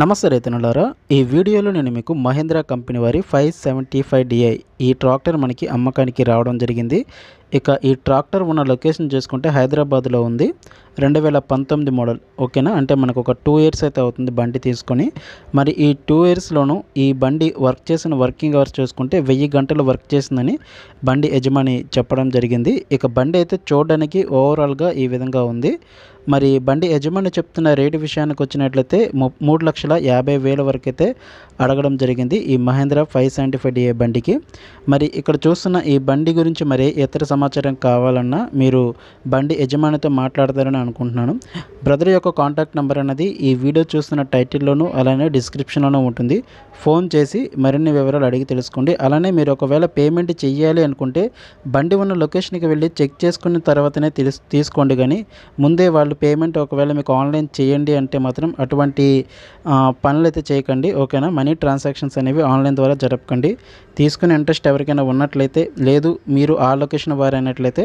నమస్తే రైతనులారా ఈ వీడియోలో నేను మీకు మహేంద్ర కంపెనీ వారి ఫైవ్ సెవెంటీ ఫైవ్ డిఐ ఈ ట్రాక్టర్ మనకి అమ్మకానికి రావడం జరిగింది ఇక ఈ ట్రాక్టర్ ఉన్న లొకేషన్ చూసుకుంటే హైదరాబాద్లో ఉంది రెండు వేల పంతొమ్మిది మోడల్ ఓకేనా అంటే మనకు ఒక టూ ఇయర్స్ అయితే అవుతుంది బండి తీసుకొని మరి ఈ టూ ఇయర్స్లోనూ ఈ బండి వర్క్ చేసిన వర్కింగ్ అవర్స్ చూసుకుంటే వెయ్యి గంటలు వర్క్ చేసిందని బండి యజమాని చెప్పడం జరిగింది ఇక బండి అయితే చూడడానికి ఓవరాల్గా ఈ విధంగా ఉంది మరి బండి యజమాని చెప్తున్న రేటు విషయానికి వచ్చినట్లయితే మూడు లక్షల యాభై వేల వరకు అయితే అడగడం జరిగింది ఈ Mahindra five seventy five DI బండికి మరి ఇక్కడ చూస్తున్న ఈ బండి గురించి మరి ఇతర సమాచారం కావాలన్నా మీరు బండి యజమానితో మాట్లాడతారని అనుకుంటున్నాను బ్రదర్ యొక్క కాంటాక్ట్ నెంబర్ అనేది ఈ వీడియో చూస్తున్న టైటిల్లోనూ అలానే డిస్క్రిప్షన్లోనూ ఉంటుంది ఫోన్ చేసి మరిన్ని వివరాలు అడిగి తెలుసుకోండి అలానే మీరు ఒకవేళ పేమెంట్ చేయాలి అనుకుంటే బండి ఉన్న లొకేషన్కి వెళ్ళి చెక్ చేసుకున్న తర్వాతనే తీసుకోండి కానీ ముందే వాళ్ళు పేమెంట్ ఒకవేళ మీకు ఆన్లైన్ చేయండి అంటే మాత్రం అటువంటి పనులు అయితే చేయకండి ఓకేనా మనీ ట్రాన్సాక్షన్స్ అనేవి ఆన్లైన్ ద్వారా జరపకండి తీసుకునే ఇంట్రెస్ట్ ఇంట్రెస్ట్ ఎవరికైనా ఉన్నట్లయితే లేదు మీరు ఆ లొకేషన్ వారు అయినట్లయితే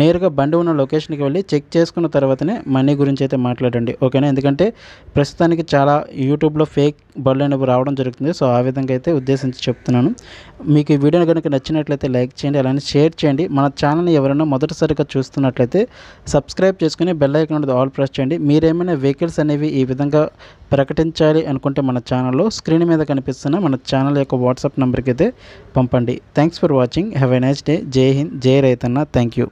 నేరుగా బండి ఉన్న లొకేషన్కి వెళ్ళి చెక్ చేసుకున్న తర్వాతనే మనీ గురించి అయితే మాట్లాడండి ఓకేనా ఎందుకంటే ప్రస్తుతానికి చాలా యూట్యూబ్లో ఫేక్ బళ్ళు అనేవి రావడం జరుగుతుంది సో ఆ విధంగా అయితే ఉద్దేశించి చెప్తున్నాను మీకు ఈ వీడియో కనుక నచ్చినట్లయితే లైక్ చేయండి అలానే షేర్ చేయండి మన ఛానల్ని ఎవరైనా మొదటిసారిగా చూస్తున్నట్లయితే సబ్స్క్రైబ్ చేసుకుని బెల్ ఐకాన్ ఉంటుంది ఆల్ ప్రెస్ చేయండి మీరేమైనా వెహికల్స్ అనేవి ఈ విధంగా ప్రకటించాలి అనుకుంటే మన ఛానల్లో స్క్రీన్ మీద కనిపిస్తున్న మన ఛానల్ యొక్క వాట్సాప్ నెంబర్కి అయితే పంపండి చెప్పండి thanks for watching have a nice day జై హింద్ జై రైతన్న థ్యాంక్ యూ